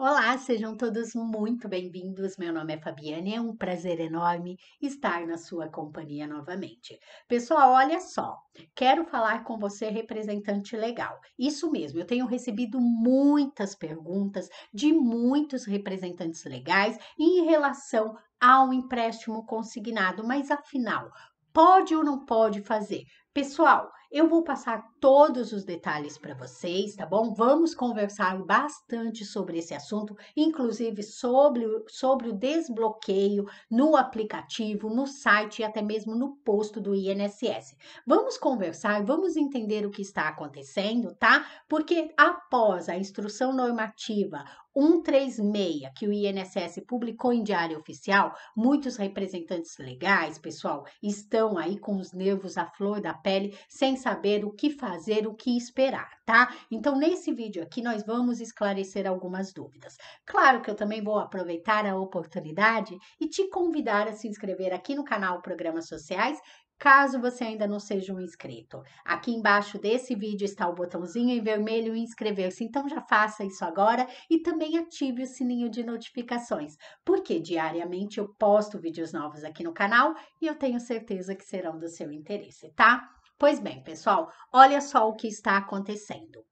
Olá, sejam todos muito bem-vindos. Meu nome é Fabiane, é um prazer enorme estar na sua companhia novamente. Pessoal, olha só, quero falar com você, representante legal. Isso mesmo, eu tenho recebido muitas perguntas de muitos representantes legais em relação ao empréstimo consignado, mas afinal, pode ou não pode fazer? Pessoal, eu vou passar todos os detalhes para vocês, tá bom? Vamos conversar bastante sobre esse assunto, inclusive sobre, sobre o desbloqueio no aplicativo, no site e até mesmo no posto do INSS. Vamos conversar, vamos entender o que está acontecendo, tá? Porque após a instrução normativa 136 que o INSS publicou em diário oficial, muitos representantes legais, pessoal, estão aí com os nervos à flor da pele, sem saber o que fazer, o que esperar, tá? Então, nesse vídeo aqui, nós vamos esclarecer algumas dúvidas. Claro que eu também vou aproveitar a oportunidade e te convidar a se inscrever aqui no canal Programas Sociais caso você ainda não seja um inscrito. Aqui embaixo desse vídeo está o botãozinho em vermelho inscrever-se, então já faça isso agora e também ative o sininho de notificações, porque diariamente eu posto vídeos novos aqui no canal e eu tenho certeza que serão do seu interesse, tá? Pois bem, pessoal, olha só o que está acontecendo.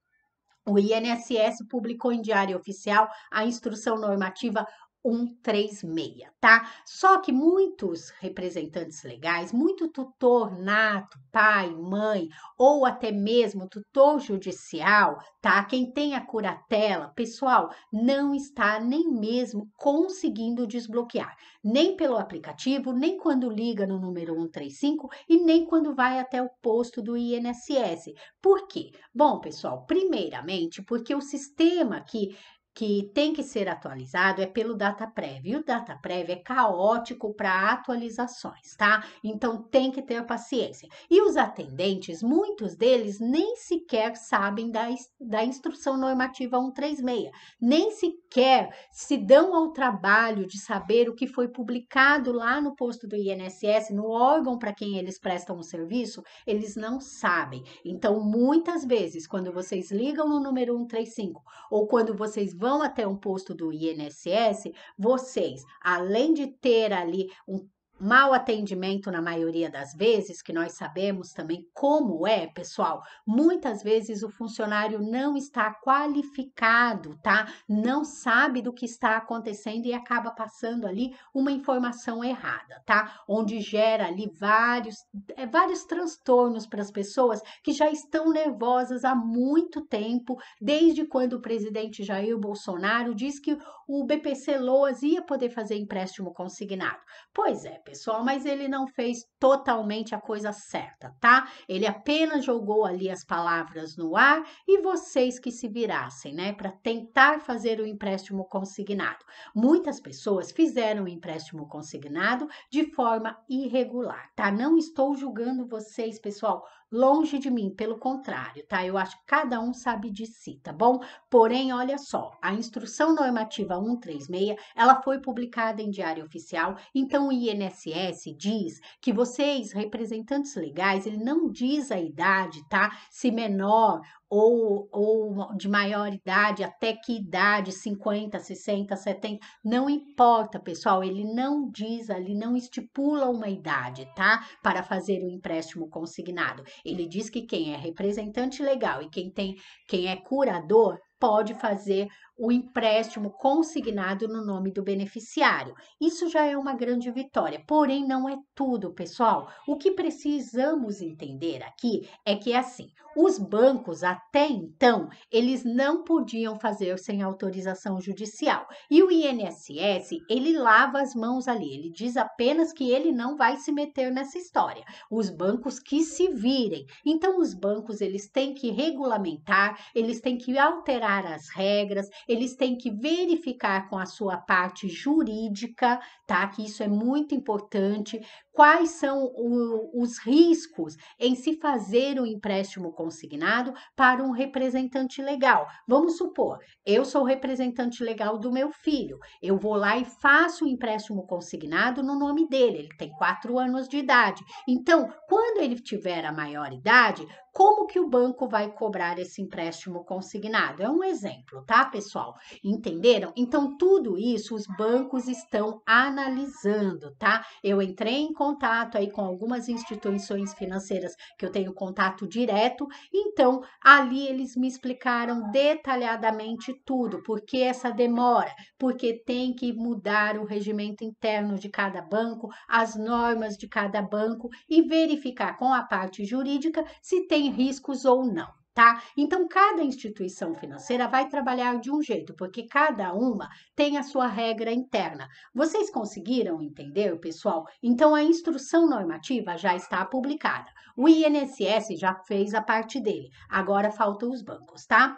O INSS publicou em Diário Oficial a Instrução Normativa 136, tá? Só que muitos representantes legais, muito tutor nato, pai, mãe, ou até mesmo tutor judicial, tá? Quem tem a curatela, pessoal, não está nem mesmo conseguindo desbloquear, nem pelo aplicativo, nem quando liga no número 135 e nem quando vai até o posto do INSS. Por quê? Bom, pessoal, primeiramente porque o sistema que que tem que ser atualizado é pelo DataPrev. E o DataPrev é caótico para atualizações, tá? Então tem que ter paciência. E os atendentes, muitos deles nem sequer sabem da, da instrução normativa 136, nem sequer se dão ao trabalho de saber o que foi publicado lá no posto do INSS, no órgão para quem eles prestam o serviço, eles não sabem. Então, muitas vezes, quando vocês ligam no número 135 ou quando vocês vão vão até um posto do INSS, vocês, além de ter ali um mau atendimento na maioria das vezes, que nós sabemos também como é, pessoal, muitas vezes o funcionário não está qualificado, tá? Não sabe do que está acontecendo e acaba passando ali uma informação errada, tá? Onde gera ali vários, é, vários transtornos para as pessoas que já estão nervosas há muito tempo, desde quando o presidente Jair Bolsonaro diz que o BPC Loas ia poder fazer empréstimo consignado. Pois é, pessoal, mas ele não fez totalmente a coisa certa, tá? Ele apenas jogou ali as palavras no ar e vocês que se virassem, né, para tentar fazer o empréstimo consignado. Muitas pessoas fizeram o empréstimo consignado de forma irregular, tá? Não estou julgando vocês, pessoal longe de mim, pelo contrário, tá? Eu acho que cada um sabe de si, tá bom? Porém, olha só, a instrução normativa 136, ela foi publicada em diário oficial, então o INSS diz que vocês, representantes legais, ele não diz a idade, tá? Se menor ou, ou de maior idade, até que idade, 50, 60, 70, não importa, pessoal, ele não diz ali, não estipula uma idade, tá? Para fazer o um empréstimo consignado. Ele diz que quem é representante legal e quem tem, quem é curador pode fazer o empréstimo consignado no nome do beneficiário. Isso já é uma grande vitória, porém não é tudo, pessoal. O que precisamos entender aqui é que assim, os bancos até então, eles não podiam fazer sem autorização judicial. E o INSS, ele lava as mãos ali, ele diz apenas que ele não vai se meter nessa história. Os bancos que se virem. Então os bancos eles têm que regulamentar, eles têm que alterar as regras, eles têm que verificar com a sua parte jurídica, tá? Que isso é muito importante, quais são o, os riscos em se fazer um empréstimo consignado para um representante legal. Vamos supor, eu sou o representante legal do meu filho, eu vou lá e faço o um empréstimo consignado no nome dele, ele tem quatro anos de idade. Então, quando ele tiver a maior idade, como que o banco vai cobrar esse empréstimo consignado? É um exemplo, tá, pessoal? Entenderam? Então, tudo isso os bancos estão analisando, tá? Eu entrei em contato aí com algumas instituições financeiras que eu tenho contato direto, então ali eles me explicaram detalhadamente tudo, por que essa demora, porque tem que mudar o regimento interno de cada banco, as normas de cada banco e verificar com a parte jurídica se tem riscos ou não tá? Então, cada instituição financeira vai trabalhar de um jeito, porque cada uma tem a sua regra interna. Vocês conseguiram entender, pessoal? Então, a instrução normativa já está publicada. O INSS já fez a parte dele, agora faltam os bancos, tá?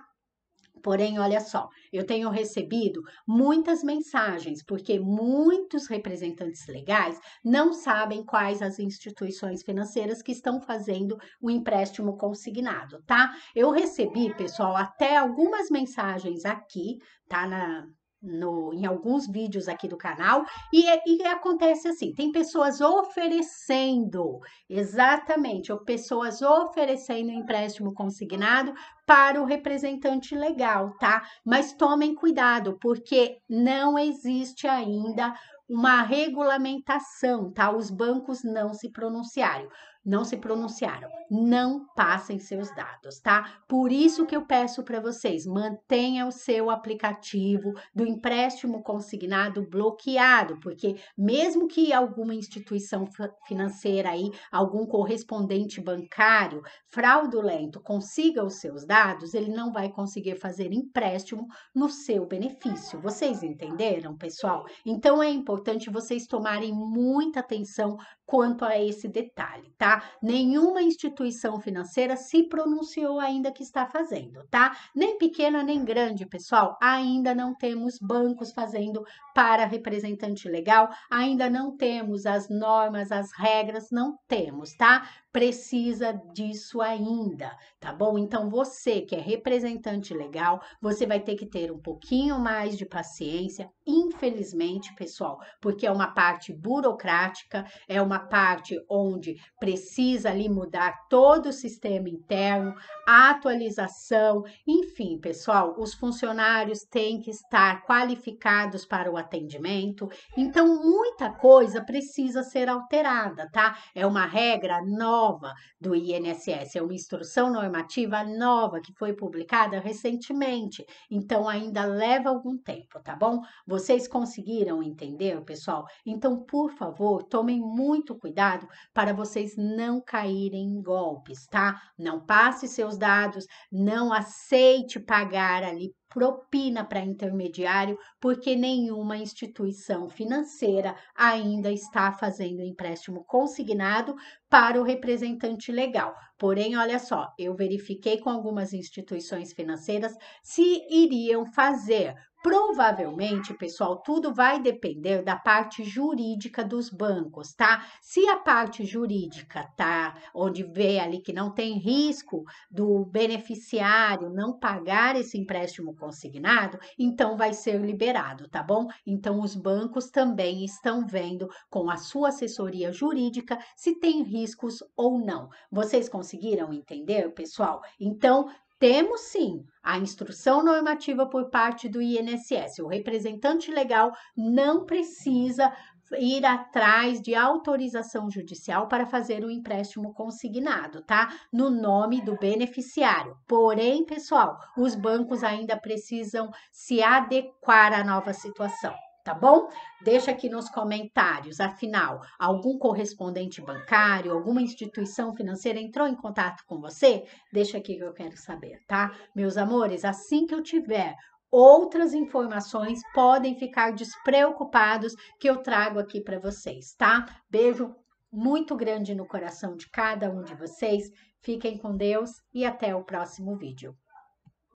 Porém, olha só, eu tenho recebido muitas mensagens, porque muitos representantes legais não sabem quais as instituições financeiras que estão fazendo o empréstimo consignado, tá? Eu recebi, pessoal, até algumas mensagens aqui, tá? Na, no, em alguns vídeos aqui do canal, e, é, e acontece assim: tem pessoas oferecendo, exatamente, ou pessoas oferecendo empréstimo consignado para o representante legal, tá? Mas tomem cuidado, porque não existe ainda uma regulamentação, tá? Os bancos não se pronunciaram não se pronunciaram. Não passem seus dados, tá? Por isso que eu peço para vocês, mantenha o seu aplicativo do empréstimo consignado bloqueado, porque mesmo que alguma instituição financeira aí, algum correspondente bancário fraudulento consiga os seus dados, ele não vai conseguir fazer empréstimo no seu benefício. Vocês entenderam, pessoal? Então é importante vocês tomarem muita atenção quanto a esse detalhe, tá? Nenhuma instituição financeira se pronunciou ainda que está fazendo, tá? Nem pequena nem grande, pessoal. Ainda não temos bancos fazendo para representante legal, ainda não temos as normas, as regras, não temos, tá? Precisa disso ainda, tá bom? Então você que é representante legal, você vai ter que ter um pouquinho mais de paciência, infelizmente, pessoal, porque é uma parte burocrática, é uma parte onde precisa ali mudar todo o sistema interno, atualização, enfim, pessoal, os funcionários têm que estar qualificados para o atendimento. Então, muita coisa precisa ser alterada, tá? É uma regra nova do INSS, é uma instrução normativa nova que foi publicada recentemente. Então, ainda leva algum tempo, tá bom? Você vocês conseguiram entender, pessoal? Então, por favor, tomem muito cuidado para vocês não caírem em golpes, tá? Não passe seus dados, não aceite pagar ali propina para intermediário, porque nenhuma instituição financeira ainda está fazendo empréstimo consignado para o representante legal. Porém, olha só, eu verifiquei com algumas instituições financeiras se iriam fazer, Provavelmente, pessoal, tudo vai depender da parte jurídica dos bancos, tá? Se a parte jurídica tá onde vê ali que não tem risco do beneficiário não pagar esse empréstimo consignado, então vai ser liberado, tá bom? Então os bancos também estão vendo com a sua assessoria jurídica se tem riscos ou não. Vocês conseguiram entender, pessoal? Então, temos sim a instrução normativa por parte do INSS. O representante legal não precisa ir atrás de autorização judicial para fazer um empréstimo consignado, tá? No nome do beneficiário. Porém, pessoal, os bancos ainda precisam se adequar à nova situação tá bom? Deixa aqui nos comentários, afinal, algum correspondente bancário, alguma instituição financeira entrou em contato com você? Deixa aqui que eu quero saber, tá? Meus amores, assim que eu tiver outras informações, podem ficar despreocupados que eu trago aqui para vocês, tá? Beijo muito grande no coração de cada um de vocês. Fiquem com Deus e até o próximo vídeo.